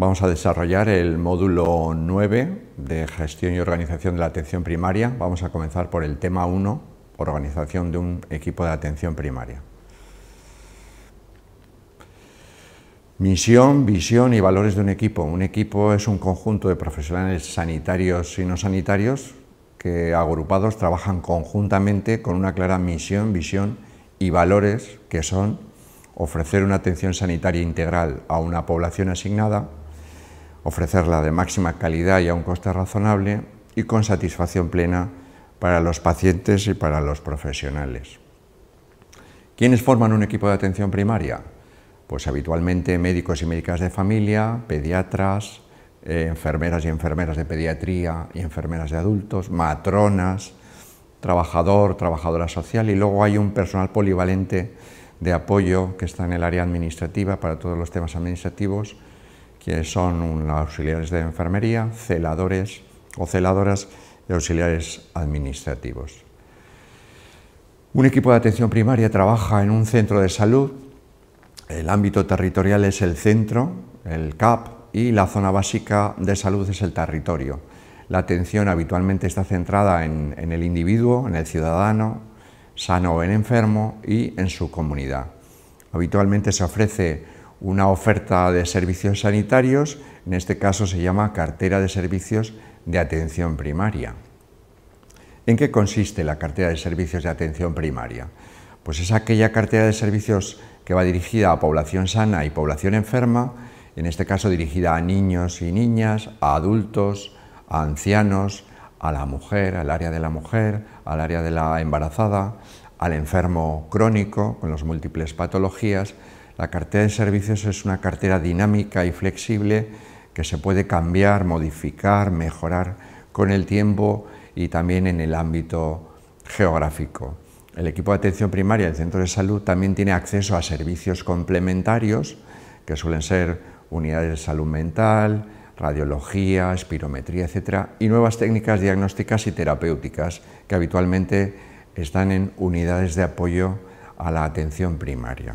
Vamos a desarrollar el módulo 9 de gestión y organización de la atención primaria. Vamos a comenzar por el tema 1, organización de un equipo de atención primaria. Misión, visión y valores de un equipo. Un equipo es un conjunto de profesionales sanitarios y no sanitarios que agrupados trabajan conjuntamente con una clara misión, visión y valores que son ofrecer una atención sanitaria integral a una población asignada, ofrecerla de máxima calidad y a un coste razonable y con satisfacción plena para los pacientes y para los profesionales. ¿Quiénes forman un equipo de atención primaria? Pues habitualmente médicos y médicas de familia, pediatras, eh, enfermeras y enfermeras de pediatría y enfermeras de adultos, matronas, trabajador, trabajadora social y luego hay un personal polivalente de apoyo que está en el área administrativa para todos los temas administrativos, que son auxiliares de enfermería, celadores o celadoras y auxiliares administrativos. Un equipo de atención primaria trabaja en un centro de salud. El ámbito territorial es el centro, el CAP, y la zona básica de salud es el territorio. La atención habitualmente está centrada en, el individuo, en el ciudadano, sano o en enfermo y en su comunidad. Habitualmente se ofrece una oferta de servicios sanitarios, en este caso se llama cartera de servicios de atención primaria. ¿En qué consiste la cartera de servicios de atención primaria? Pues es aquella cartera de servicios que va dirigida a población sana y población enferma, en este caso dirigida a niños y niñas, a adultos, a ancianos, a la mujer, al área de la mujer, al área de la embarazada, al enfermo crónico con las múltiples patologías, la cartera de servicios es una cartera dinámica y flexible que se puede cambiar, modificar, mejorar con el tiempo y también en el ámbito geográfico. El equipo de atención primaria del centro de salud también tiene acceso a servicios complementarios, que suelen ser unidades de salud mental, radiología, espirometría, etcétera, y nuevas técnicas diagnósticas y terapéuticas que habitualmente están en unidades de apoyo a la atención primaria.